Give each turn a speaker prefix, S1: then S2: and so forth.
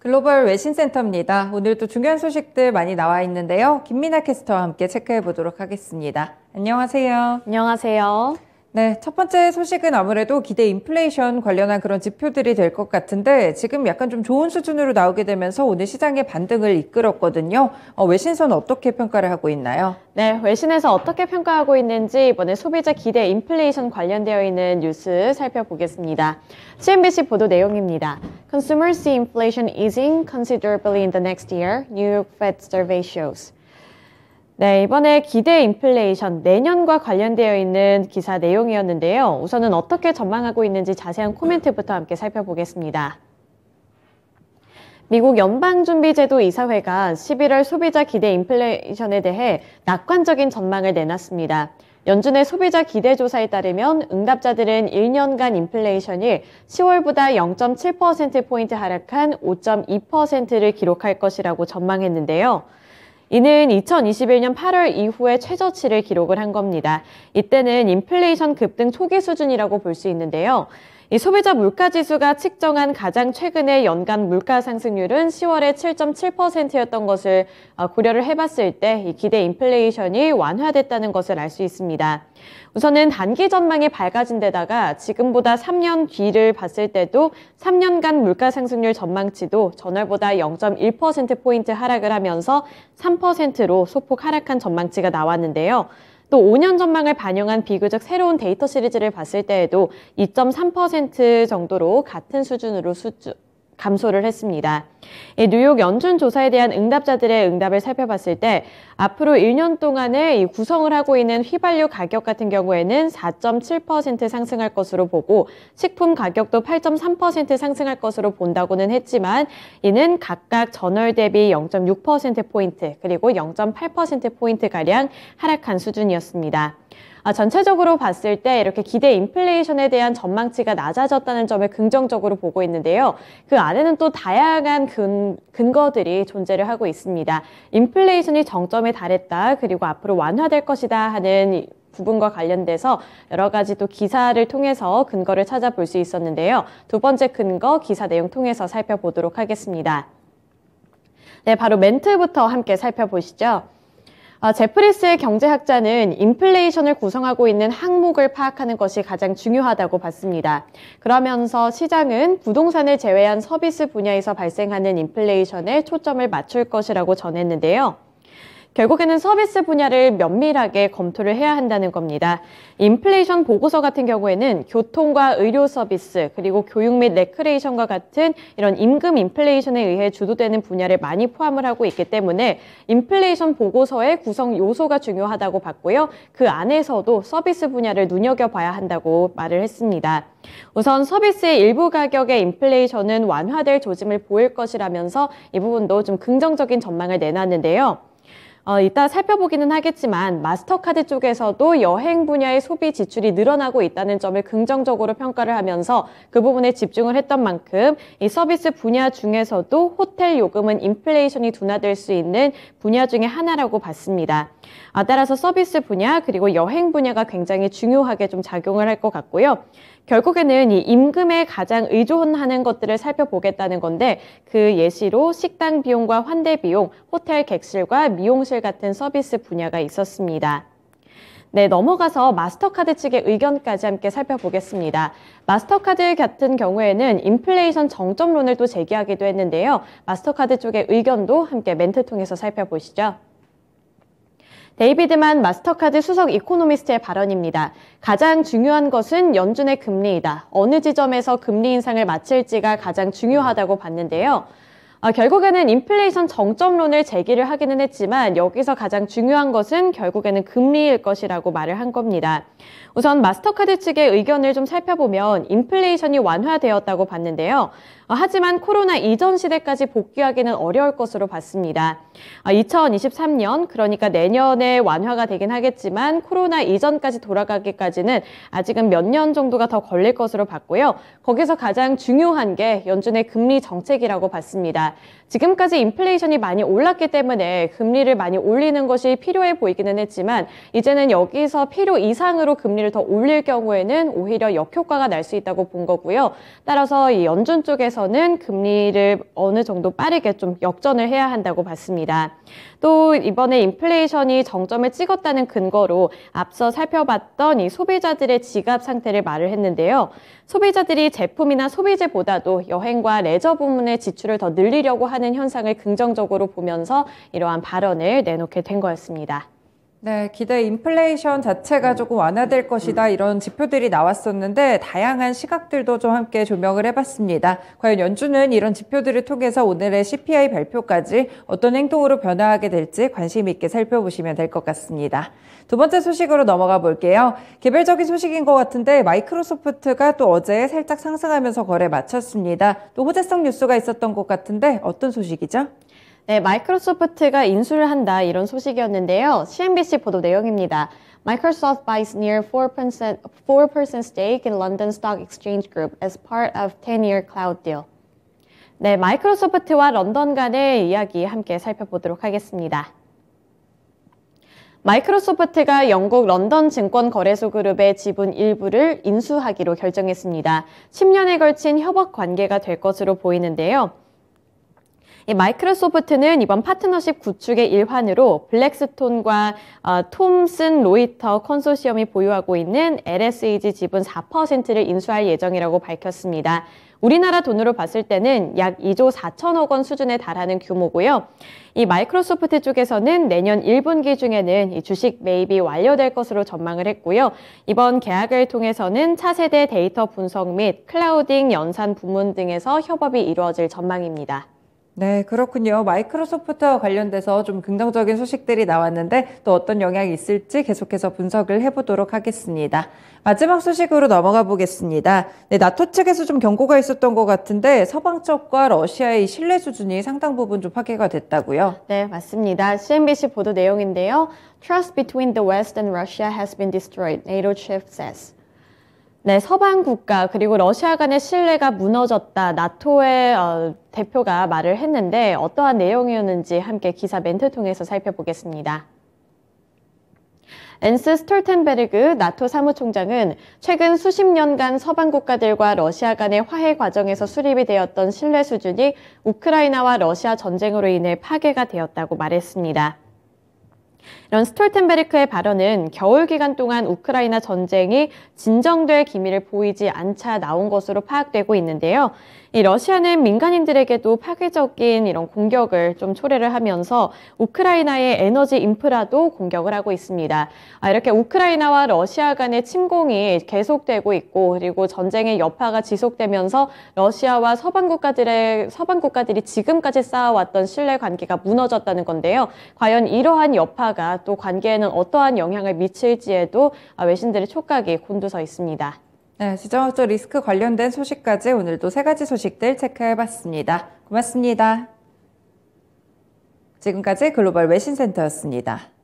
S1: 글로벌 외신센터입니다. 오늘도 중요한 소식들 많이 나와 있는데요. 김민아 캐스터와 함께 체크해 보도록 하겠습니다. 안녕하세요. 안녕하세요. 네, 첫 번째 소식은 아무래도 기대 인플레이션 관련한 그런 지표들이 될 것 같은데 지금 약간 좀 좋은 수준으로 나오게 되면서 오늘 시장의 반등을 이끌었거든요. 어, 외신선 어떻게 평가를 하고 있나요?
S2: 네, 외신에서 어떻게 평가하고 있는지 이번에 소비자 기대 인플레이션 관련되어 있는 뉴스 살펴보겠습니다. CNBC 보도 내용입니다. Consumers see inflation easing considerably in the next year. New York Fed survey shows. 네, 이번에 기대 인플레이션 내년과 관련되어 있는 기사 내용이었는데요. 우선은 어떻게 전망하고 있는지 자세한 코멘트부터 함께 살펴보겠습니다. 미국 연방준비제도 이사회가 11월 소비자 기대 인플레이션에 대해 낙관적인 전망을 내놨습니다. 연준의 소비자 기대 조사에 따르면 응답자들은 1년간 인플레이션이 10월보다 0.7%포인트 하락한 5.2%를 기록할 것이라고 전망했는데요. 이는 2021년 8월 이후에 최저치를 기록을 한 겁니다. 이때는 인플레이션 급등 초기 수준이라고 볼 수 있는데요. 이 소비자 물가 지수가 측정한 가장 최근의 연간 물가 상승률은 10월에 7.7%였던 것을 어, 고려를 해봤을 때 이 기대 인플레이션이 완화됐다는 것을 알 수 있습니다. 우선은 단기 전망이 밝아진 데다가 지금보다 3년 뒤를 봤을 때도 3년간 물가 상승률 전망치도 전월보다 0.1%포인트 하락을 하면서 3%로 소폭 하락한 전망치가 나왔는데요. 또 5년 전망을 반영한 비교적 새로운 데이터 시리즈를 봤을 때에도 2.3% 정도로 같은 수준으로 수주, 감소를 했습니다. 뉴욕 연준 조사에 대한 응답자들의 응답을 살펴봤을 때 앞으로 1년 동안에 구성을 하고 있는 휘발유 가격 같은 경우에는 4.7% 상승할 것으로 보고 식품 가격도 8.3% 상승할 것으로 본다고는 했지만 이는 각각 전월 대비 0.6% 포인트 그리고 0.8% 포인트 가량 하락한 수준이었습니다. 아, 전체적으로 봤을 때 이렇게 기대 인플레이션에 대한 전망치가 낮아졌다는 점을 긍정적으로 보고 있는데요. 그 안에는 또 다양한 근, 근거들이 존재를 하고 있습니다. 인플레이션이 정점에 달했다. 그리고 앞으로 완화될 것이다 하는 부분과 관련돼서 여러 가지 또 기사를 통해서 근거를 찾아볼 수 있었는데요. 두 번째 근거 기사 내용 통해서 살펴보도록 하겠습니다. 네, 바로 멘트부터 함께 살펴보시죠. 아, 제프리스의 경제학자는 인플레이션을 구성하고 있는 항목을 파악하는 것이 가장 중요하다고 봤습니다. 그러면서 시장은 부동산을 제외한 서비스 분야에서 발생하는 인플레이션에 초점을 맞출 것이라고 전했는데요. 결국에는 서비스 분야를 면밀하게 검토를 해야 한다는 겁니다. 인플레이션 보고서 같은 경우에는 교통과 의료 서비스 그리고 교육 및 레크레이션과 같은 이런 임금 인플레이션에 의해 주도되는 분야를 많이 포함을 하고 있기 때문에 인플레이션 보고서의 구성 요소가 중요하다고 봤고요. 그 안에서도 서비스 분야를 눈여겨봐야 한다고 말을 했습니다. 우선 서비스의 일부 가격의 인플레이션은 완화될 조짐을 보일 것이라면서 이 부분도 좀 긍정적인 전망을 내놨는데요. 어, 이따 살펴보기는 하겠지만 마스터카드 쪽에서도 여행 분야의 소비 지출이 늘어나고 있다는 점을 긍정적으로 평가를 하면서 그 부분에 집중을 했던 만큼 이 서비스 분야 중에서도 호텔 요금은 인플레이션이 둔화될 수 있는 분야 중에 하나라고 봤습니다. 아, 따라서 서비스 분야 그리고 여행 분야가 굉장히 중요하게 좀 작용을 할 것 같고요. 결국에는 이 임금에 가장 의존하는 것들을 살펴보겠다는 건데 그 예시로 식당 비용과 환대 비용, 호텔 객실과 미용실 서비 같은 서비스 분야가 있었습니다. 네, 넘어가서 마스터카드 측의 의견까지 함께 살펴보겠습니다. 마스터카드 같은 경우에는 인플레이션 정점론을 또 제기하기도 했는데요. 마스터카드 쪽의 의견도 함께 멘트 통해서 살펴보시죠. 데이비드만 마스터카드 수석 이코노미스트의 발언입니다. 가장 중요한 것은 연준의 금리이다. 어느 지점에서 금리 인상을 마칠지가 가장 중요하다고 봤는데요. 아, 결국에는 인플레이션 정점론을 제기를 하기는 했지만 여기서 가장 중요한 것은 결국에는 금리일 것이라고 말을 한 겁니다. 우선 마스터카드 측의 의견을 좀 살펴보면 인플레이션이 완화되었다고 봤는데요. 아, 하지만 코로나 이전 시대까지 복귀하기는 어려울 것으로 봤습니다. 아, 2023년 그러니까 내년에 완화가 되긴 하겠지만 코로나 이전까지 돌아가기까지는 아직은 몇 년 정도가 더 걸릴 것으로 봤고요. 거기서 가장 중요한 게 연준의 금리 정책이라고 봤습니다. 지금까지 인플레이션이 많이 올랐기 때문에 금리를 많이 올리는 것이 필요해 보이기는 했지만 이제는 여기서 필요 이상으로 금리를 더 올릴 경우에는 오히려 역효과가 날 수 있다고 본 거고요. 따라서 이 연준 쪽에서는 금리를 어느 정도 빠르게 좀 역전을 해야 한다고 봤습니다. 또 이번에 인플레이션이 정점을 찍었다는 근거로 앞서 살펴봤던 이 소비자들의 지갑 상태를 말을 했는데요. 소비자들이 제품이나 소비재보다도 여행과 레저 부문의 지출을 더 늘리 올리려고 하는 현상을 긍정적으로 보면서 이러한 발언을 내놓게 된 거였습니다.
S1: 네, 기대 인플레이션 자체가 음. 조금 완화될 것이다 음. 이런 지표들이 나왔었는데 다양한 시각들도 좀 함께 조명을 해봤습니다. 과연 연준은 이런 지표들을 통해서 오늘의 CPI 발표까지 어떤 행동으로 변화하게 될지 관심 있게 살펴보시면 될 것 같습니다. 두 번째 소식으로 넘어가 볼게요. 개별적인 소식인 것 같은데 마이크로소프트가 또 어제 살짝 상승하면서 거래 마쳤습니다. 또 호재성 뉴스가 있었던 것 같은데
S2: 어떤 소식이죠? 네, 마이크로소프트가 인수를 한다 이런 소식이었는데요. CNBC 보도 내용입니다. Microsoft buys near 4%, 4% stake in London Stock Exchange Group as part of 10-year cloud deal. 네, 마이크로소프트와 런던 간의 이야기 함께 살펴보도록 하겠습니다. 마이크로소프트가 영국 런던 증권거래소 그룹의 지분 일부를 인수하기로 결정했습니다. 10년에 걸친 협업 관계가 될 것으로 보이는데요. 마이크로소프트는 이번 파트너십 구축의 일환으로 블랙스톤과 어, 톰슨 로이터 컨소시엄이 보유하고 있는 LSEG 지분 4%를 인수할 예정이라고 밝혔습니다. 우리나라 돈으로 봤을 때는 약 2조 4천억 원 수준에 달하는 규모고요. 이 마이크로소프트 쪽에서는 내년 1분기 중에는 주식 매입이 완료될 것으로 전망을 했고요. 이번 계약을 통해서는 차세대 데이터 분석 및 클라우딩 연산 부문 등에서 협업이 이루어질 전망입니다.
S1: 네, 그렇군요. 마이크로소프트와 관련돼서 좀 긍정적인 소식들이 나왔는데 또 어떤 영향이 있을지 계속해서 분석을 해보도록 하겠습니다. 마지막 소식으로 넘어가 보겠습니다. 네, 나토 측에서 좀 경고가 있었던 것 같은데 서방 쪽과 러시아의 신뢰 수준이 상당 부분 좀 파괴가 됐다고요?
S2: 네, 맞습니다. CNBC 보도 내용인데요. Trust between the West and Russia has been destroyed, NATO chief says. 네, 서방 국가 그리고 러시아 간의 신뢰가 무너졌다. 나토의 어, 대표가 말을 했는데 어떠한 내용이었는지 함께 기사 멘트 통해서 살펴보겠습니다. 엔스 스톨텐베르그 나토 사무총장은 최근 수십 년간 서방 국가들과 러시아 간의 화해 과정에서 수립이 되었던 신뢰 수준이 우크라이나와 러시아 전쟁으로 인해 파괴가 되었다고 말했습니다. 이런 스톨텐베르크의 발언은 겨울 기간 동안 우크라이나 전쟁이 진정될 기미를 보이지 않자 나온 것으로 파악되고 있는데요. 이 러시아는 민간인들에게도 파괴적인 이런 공격을 좀 초래를 하면서 우크라이나의 에너지 인프라도 공격을 하고 있습니다. 아, 이렇게 우크라이나와 러시아 간의 침공이 계속되고 있고 그리고 전쟁의 여파가 지속되면서 러시아와 서방 국가들의 서방 국가들이 지금까지 쌓아왔던 신뢰 관계가 무너졌다는 건데요. 과연 이러한 여파가 또 관계에는 어떠한 영향을 미칠지에도 아, 외신들의 촉각이 곤두서 있습니다.
S1: 네, 지정학적 리스크 관련된 소식까지 오늘도 세 가지 소식들 체크해봤습니다. 고맙습니다. 지금까지 글로벌 외신센터였습니다.